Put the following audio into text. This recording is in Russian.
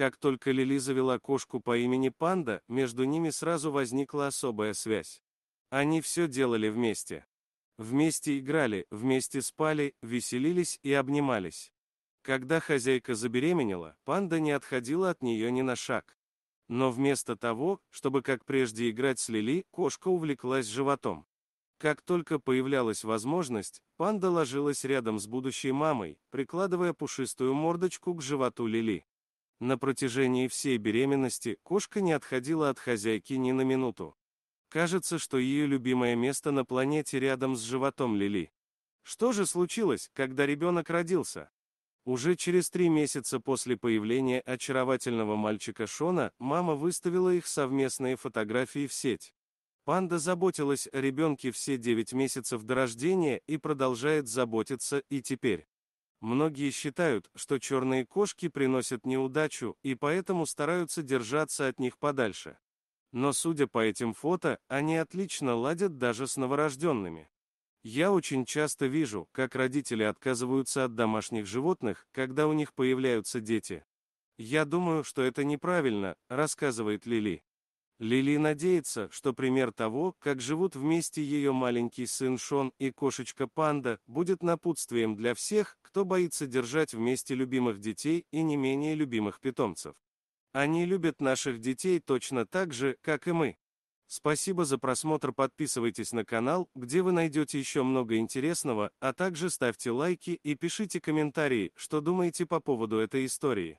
Как только Лили завела кошку по имени Панда, между ними сразу возникла особая связь. Они все делали вместе. Вместе играли, вместе спали, веселились и обнимались. Когда хозяйка забеременела, панда не отходила от нее ни на шаг. Но вместо того, чтобы как прежде играть с Лили, кошка увлеклась животом. Как только появлялась возможность, панда ложилась рядом с будущей мамой, прикладывая пушистую мордочку к животу Лили. На протяжении всей беременности кошка не отходила от хозяйки ни на минуту. Кажется, что ее любимое место на планете рядом с животом Лили. Что же случилось, когда ребенок родился? Уже через три месяца после появления очаровательного мальчика Шона, мама выставила их совместные фотографии в сеть. Панда заботилась о ребенке все 9 месяцев до рождения и продолжает заботиться и теперь. Многие считают, что черные кошки приносят неудачу и поэтому стараются держаться от них подальше. Но судя по этим фото, они отлично ладят даже с новорожденными. Я очень часто вижу, как родители отказываются от домашних животных, когда у них появляются дети. Я думаю, что это неправильно, рассказывает Лили. Лили надеется, что пример того, как живут вместе ее маленький сын Шон и кошечка Панда, будет напутствием для всех, кто боится держать вместе любимых детей и не менее любимых питомцев. Они любят наших детей точно так же, как и мы. Спасибо за просмотр, подписывайтесь на канал, где вы найдете еще много интересного, а также ставьте лайки и пишите комментарии, что думаете по поводу этой истории.